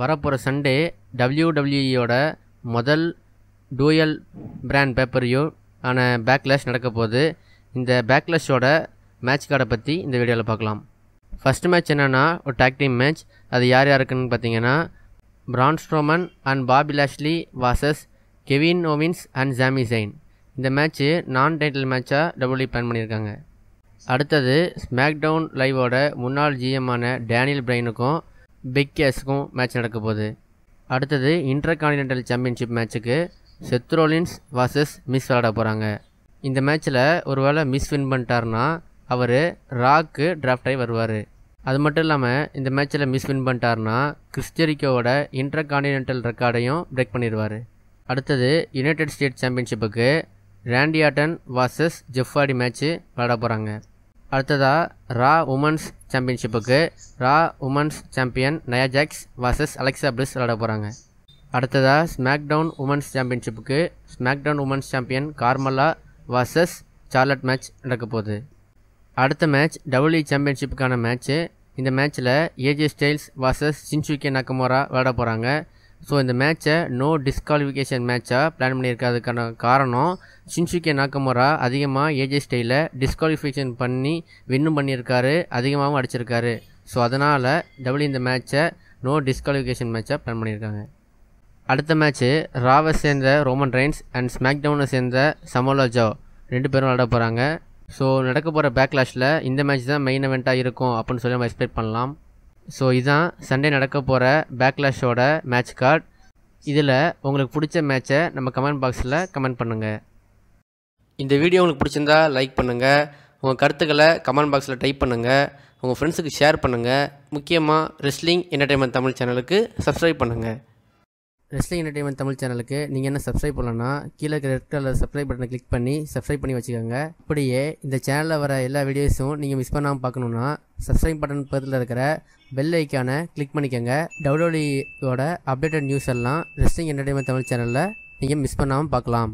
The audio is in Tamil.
வரப்போகிற சண்டே டபிள்யூடபிள்யூஇயோட முதல் டூயல் பிராண்ட் பேப்பரியூ ஆன பேக்லஷ் நடக்க போகுது இந்த பேக்லஷோட மேட்ச் கார்டை பற்றி இந்த வீடியோவில் பார்க்கலாம் ஃபஸ்ட் மேட்ச் என்னென்னா ஒரு டாக் டீம் மேட்ச் அது யார் யாருக்குன்னு பார்த்தீங்கன்னா Strowman and Bobby Lashley versus Kevin Owens and Sami Zayn இந்த மேட்ச்சு நான் டைட்டில் மேட்ச்சாக டபுள்யூ பிளான் பண்ணியிருக்காங்க அடுத்தது ஸ்மாக்டவுன் லைவோட முன்னாள் ஜிஎம்மான டேனியல் பிரைனுக்கும் பிக் கேஸுக்கும் மேட்ச் நடக்க போகுது அடுத்தது இன்டர் கான்டினென்டல் சாம்பியன்ஷிப் மேட்ச்சுக்கு செத்ரோலின்ஸ் வாசஸ் மிஸ் விளாட போகிறாங்க இந்த மேட்ச்சில் ஒரு வேளை மிஸ் வின் பண்ணிட்டார்னா அவர் ராக்கு டிராஃப்டாகி வருவார் அது மட்டும் இல்லாமல் இந்த மேட்ச்சில் மிஸ் வின் பண்ணிட்டார்னா கிறிஸ்டரிக்கோவோட இன்டர் கான்டினென்டல் ரெக்கார்டையும் பிரேக் பண்ணிடுவார் அடுத்தது யுனைடெட் ஸ்டேட் சாம்பியன்ஷிப்புக்கு ரேண்டியாட்டன் வாசஸ் ஜெஃப்வாடி மேட்ச்சு விளாட போகிறாங்க அடுத்ததாக ரா உமன்ஸ் சாம்பியன்ஷிப்புக்கு Raw women's champion Nia Jax versus Alexa Bliss விளாட போகிறாங்க அடுத்ததாக ஸ்மாக்டவுன் உமன்ஸ் சாம்பியன்ஷிப்புக்கு SmackDown women's champion Carmella versus Charlotte match நடக்க போகுது அடுத்த மேட்ச் டபிள்யூ சாம்பியன்ஷிப்புக்கான மேட்ச்சு இந்த மேட்ச்சில் AJ Styles versus Shinsuke Nakamura விளாட போகிறாங்க ஸோ இந்த மேட்ச்சை நோ டிஸ்குவாலிஃபிகேஷன் மேட்சாக பிளான் பண்ணியிருக்கிறதுக்கான காரணம் ஷின்ஷுகே நாக்கமோரா அதிகமாக ஏஜே ஸ்டைலில் டிஸ்குவாலிஃபிகேஷன் பண்ணி வின்னும் பண்ணியிருக்காரு அதிகமாகவும் அடிச்சிருக்காரு ஸோ அதனால் டபுள் இந்த மேட்ச்சை நோ டிஸ்குவாலிஃபிகேஷன் மேட்சாக பிளான் பண்ணியிருக்காங்க அடுத்த மேட்ச்சு ராவை சேர்ந்த ரோமன் ரைன்ஸ் அண்ட் ஸ்மாக் டவுனை சேர்ந்த சமோலா ஜோ ரெண்டு பேரும் விளாட போகிறாங்க ஸோ நடக்க போகிற பேக்லாஷில் இந்த மேட்ச் தான் மெயின் இவெண்ட்டாக இருக்கும் அப்படின்னு சொல்லி நம்ம எக்ஸ்பெக்ட் பண்ணலாம் ஸோ இதுதான் சண்டே நடக்க போகிற பேக்லாஷோட மேட்ச் கார்டு இதில் உங்களுக்கு பிடிச்ச மேட்ச்சை நம்ம கமெண்ட் பாக்ஸில் கமெண்ட் பண்ணுங்கள் இந்த வீடியோ உங்களுக்கு பிடிச்சிருந்தா லைக் பண்ணுங்கள் உங்கள் கருத்துக்களை கமெண்ட் பாக்ஸில் டைப் பண்ணுங்கள் உங்கள் ஃப்ரெண்ட்ஸுக்கு ஷேர் பண்ணுங்கள் முக்கியமாக ரெஸ்லிங் என்டர்டைன்மெண்ட் தமிழ் சேனலுக்கு சப்ஸ்கிரைப் பண்ணுங்கள் ரெஸ்லிங் என்டர்டைன்மெண்ட் தமிழ் சேனலுக்கு நீங்கள் என்ன சப்ஸ்கிரைப் பண்ணலன்னா கீழே ரெட் கலர் சப்ஸ்கிரைப் பட்டனை கிளிக் பண்ணி சப்ஸ்கிரைப் பண்ணி வச்சுக்கோங்க அப்படியே இந்த சேனலில் வர எல்லா வீடியோஸும் நீங்கள் மிஸ் பண்ணாமல் பார்க்கணுன்னா சப்ஸ்கிரைப் பட்டன் பக்கத்தில் இருக்கிற பெல் ஐக்கானை கிளிக் பண்ணிக்கோங்க டபிள்யூடியோட அப்டேட்டட் நியூஸ் எல்லாம் ரெஸ்லிங் என்டர்டைன்மெண்ட் தமிழ் சேனலில் நீங்கள் மிஸ் பண்ணாமல் பார்க்கலாம்